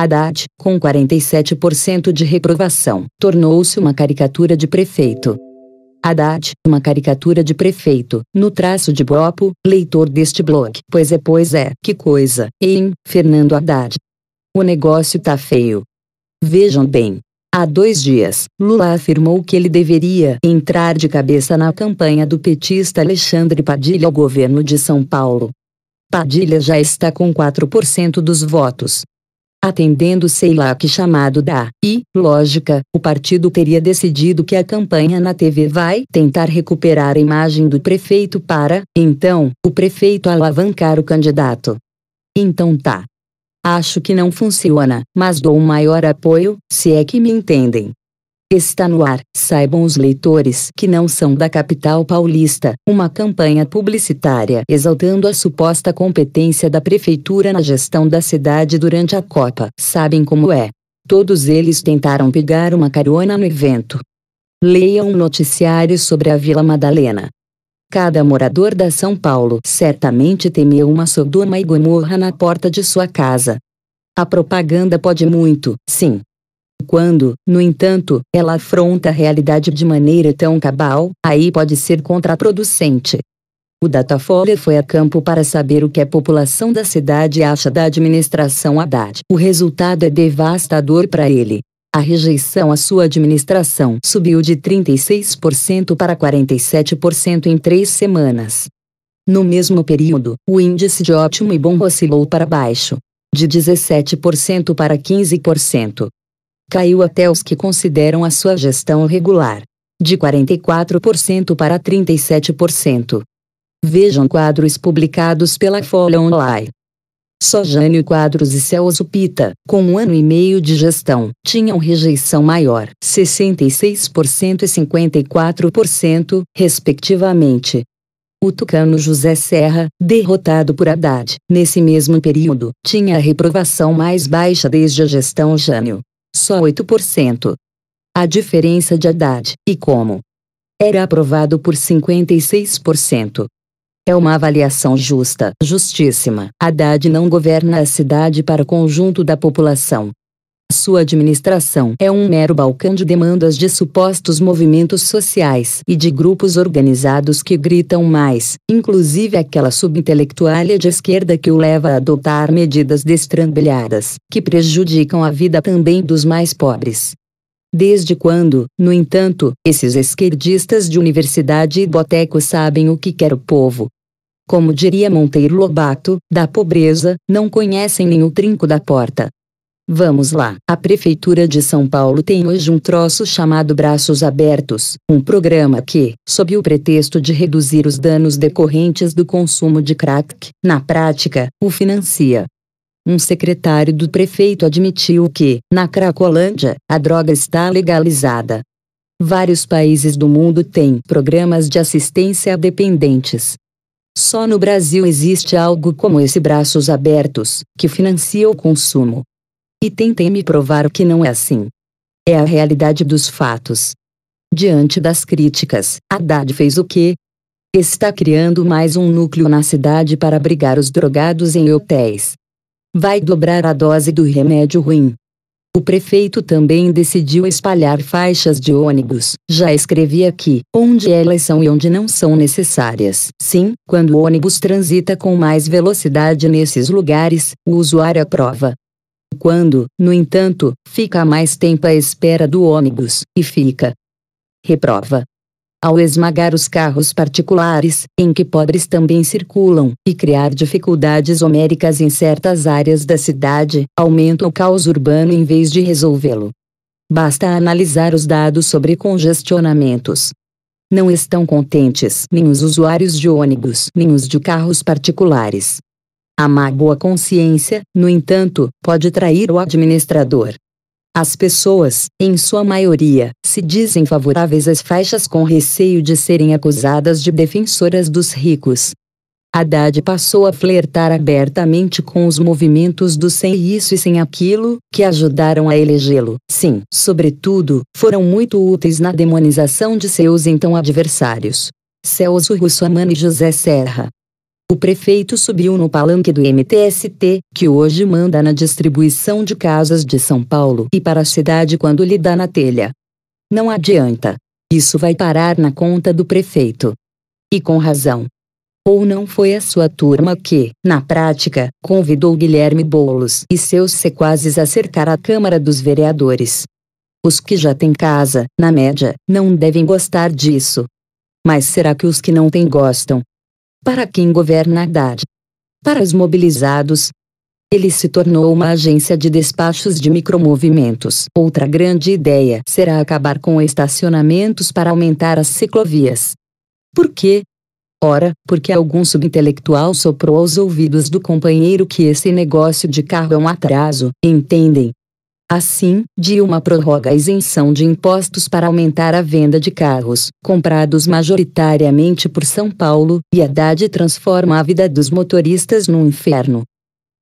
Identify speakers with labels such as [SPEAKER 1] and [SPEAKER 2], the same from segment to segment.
[SPEAKER 1] Haddad, com 47% de reprovação, tornou-se uma caricatura de prefeito. Haddad, uma caricatura de prefeito, no traço de Bopo, leitor deste blog. Pois é, pois é, que coisa, hein, Fernando Haddad. O negócio tá feio. Vejam bem. Há dois dias, Lula afirmou que ele deveria entrar de cabeça na campanha do petista Alexandre Padilha ao governo de São Paulo. Padilha já está com 4% dos votos, Atendendo sei lá que chamado da e lógica, o partido teria decidido que a campanha na TV vai tentar recuperar a imagem do prefeito para, então, o prefeito alavancar o candidato. Então tá. Acho que não funciona, mas dou o maior apoio, se é que me entendem. Está no ar, saibam os leitores que não são da capital paulista, uma campanha publicitária exaltando a suposta competência da prefeitura na gestão da cidade durante a Copa. Sabem como é? Todos eles tentaram pegar uma carona no evento. Leiam um noticiário sobre a Vila Madalena. Cada morador da São Paulo certamente temeu uma Sodoma e Gomorra na porta de sua casa. A propaganda pode muito, sim, quando, no entanto, ela afronta a realidade de maneira tão cabal, aí pode ser contraproducente. O Datafolha foi a campo para saber o que a população da cidade acha da administração Haddad. O resultado é devastador para ele. A rejeição à sua administração subiu de 36% para 47% em três semanas. No mesmo período, o índice de ótimo e bom oscilou para baixo, de 17% para 15% caiu até os que consideram a sua gestão regular, de 44% para 37%. Vejam quadros publicados pela Folha Online. Só Jânio Quadros e Celso Pita, com um ano e meio de gestão, tinham rejeição maior, 66% e 54%, respectivamente. O tucano José Serra, derrotado por Haddad, nesse mesmo período, tinha a reprovação mais baixa desde a gestão Jânio, só 8%. A diferença de Haddad e como era aprovado por 56%. É uma avaliação justa, justíssima. Haddad não governa a cidade para o conjunto da população, sua administração é um mero balcão de demandas de supostos movimentos sociais e de grupos organizados que gritam mais, inclusive aquela subintelectuália de esquerda que o leva a adotar medidas destrambelhadas, que prejudicam a vida também dos mais pobres. Desde quando, no entanto, esses esquerdistas de universidade e boteco sabem o que quer o povo, como diria Monteiro Lobato, da pobreza, não conhecem nem o trinco da porta. Vamos lá. A Prefeitura de São Paulo tem hoje um troço chamado Braços Abertos, um programa que, sob o pretexto de reduzir os danos decorrentes do consumo de crack, na prática, o financia. Um secretário do prefeito admitiu que, na Cracolândia, a droga está legalizada. Vários países do mundo têm programas de assistência a dependentes, só no Brasil existe algo como esse Braços Abertos, que financia o consumo. E tentem me provar que não é assim. É a realidade dos fatos. Diante das críticas, Haddad fez o quê? Está criando mais um núcleo na cidade para abrigar os drogados em hotéis. Vai dobrar a dose do remédio ruim. O prefeito também decidiu espalhar faixas de ônibus. Já escrevi aqui, onde elas são e onde não são necessárias. Sim, quando o ônibus transita com mais velocidade nesses lugares, o usuário aprova. Quando, no entanto, fica mais tempo à espera do ônibus, e fica. Reprova. Ao esmagar os carros particulares, em que pobres também circulam, e criar dificuldades homéricas em certas áreas da cidade, aumenta o caos urbano em vez de resolvê-lo. Basta analisar os dados sobre congestionamentos. Não estão contentes nem os usuários de ônibus, nem os de carros particulares. A má boa consciência, no entanto, pode trair o administrador. As pessoas, em sua maioria, se dizem favoráveis às faixas com receio de serem acusadas de defensoras dos ricos. Haddad passou a flertar abertamente com os movimentos do sem isso e sem aquilo, que ajudaram a elegê-lo. Sim, sobretudo, foram muito úteis na demonização de seus então adversários. Celso Russomano e José Serra. O prefeito subiu no palanque do MTST, que hoje manda na distribuição de casas de São Paulo e para a cidade quando lhe dá na telha. Não adianta. Isso vai parar na conta do prefeito. E com razão. Ou não foi a sua turma que, na prática, convidou Guilherme Bolos e seus sequazes a cercar a Câmara dos Vereadores. Os que já têm casa, na média, não devem gostar disso. Mas será que os que não têm gostam? para quem governa Haddad. Para os mobilizados, ele se tornou uma agência de despachos de micromovimentos. Outra grande ideia será acabar com estacionamentos para aumentar as ciclovias. Por quê? Ora, porque algum subintelectual soprou aos ouvidos do companheiro que esse negócio de carro é um atraso, entendem? assim, Dilma prorroga a isenção de impostos para aumentar a venda de carros, comprados majoritariamente por São Paulo, e Haddad transforma a vida dos motoristas num inferno.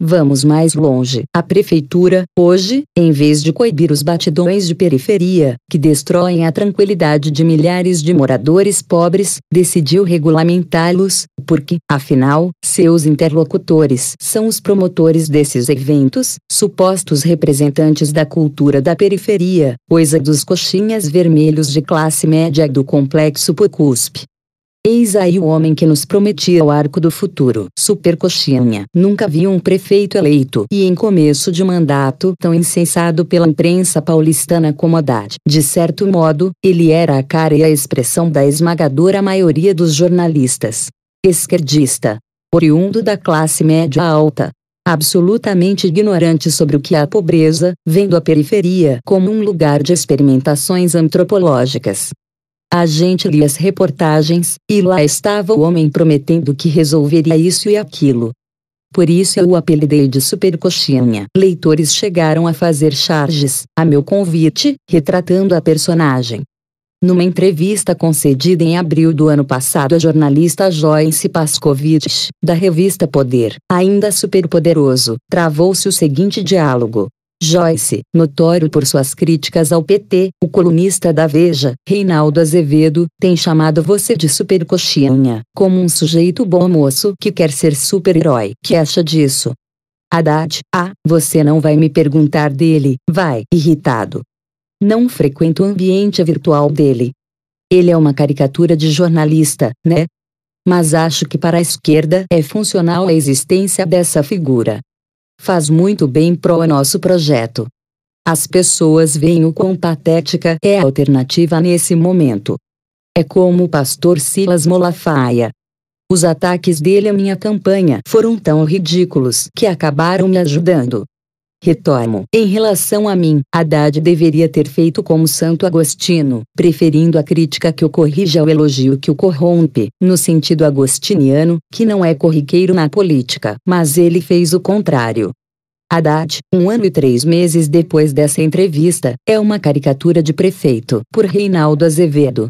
[SPEAKER 1] Vamos mais longe. A prefeitura, hoje, em vez de coibir os batidões de periferia, que destroem a tranquilidade de milhares de moradores pobres, decidiu regulamentá-los, porque, afinal, seus interlocutores são os promotores desses eventos, supostos representantes da cultura da periferia, coisa dos coxinhas vermelhos de classe média do complexo PUCUSP. Eis aí o homem que nos prometia o arco do futuro. Super coxinha. Nunca vi um prefeito eleito e em começo de mandato tão incensado pela imprensa paulistana como Haddad. De certo modo, ele era a cara e a expressão da esmagadora maioria dos jornalistas. Esquerdista. Oriundo da classe média alta. Absolutamente ignorante sobre o que é a pobreza, vendo a periferia como um lugar de experimentações antropológicas a gente lia as reportagens, e lá estava o homem prometendo que resolveria isso e aquilo. Por isso eu o apelidei de Super Coxinha. Leitores chegaram a fazer charges, a meu convite, retratando a personagem. Numa entrevista concedida em abril do ano passado à jornalista Joyce Pascovitch, da revista Poder, ainda superpoderoso, travou-se o seguinte diálogo. Joyce, notório por suas críticas ao PT, o colunista da Veja, Reinaldo Azevedo, tem chamado você de super coxinha, como um sujeito bom moço que quer ser super-herói. Que acha disso? Haddad, ah, você não vai me perguntar dele, vai, irritado. Não frequento o ambiente virtual dele. Ele é uma caricatura de jornalista, né? Mas acho que para a esquerda é funcional a existência dessa figura faz muito bem pro nosso projeto. As pessoas veem o quão patética é a alternativa nesse momento. É como o pastor Silas Molafaia. Os ataques dele à minha campanha foram tão ridículos que acabaram me ajudando. Retorno. Em relação a mim, Haddad deveria ter feito como Santo Agostino, preferindo a crítica que o corrige ao elogio que o corrompe, no sentido agostiniano, que não é corriqueiro na política. Mas ele fez o contrário. Haddad, um ano e três meses depois dessa entrevista, é uma caricatura de prefeito por Reinaldo Azevedo,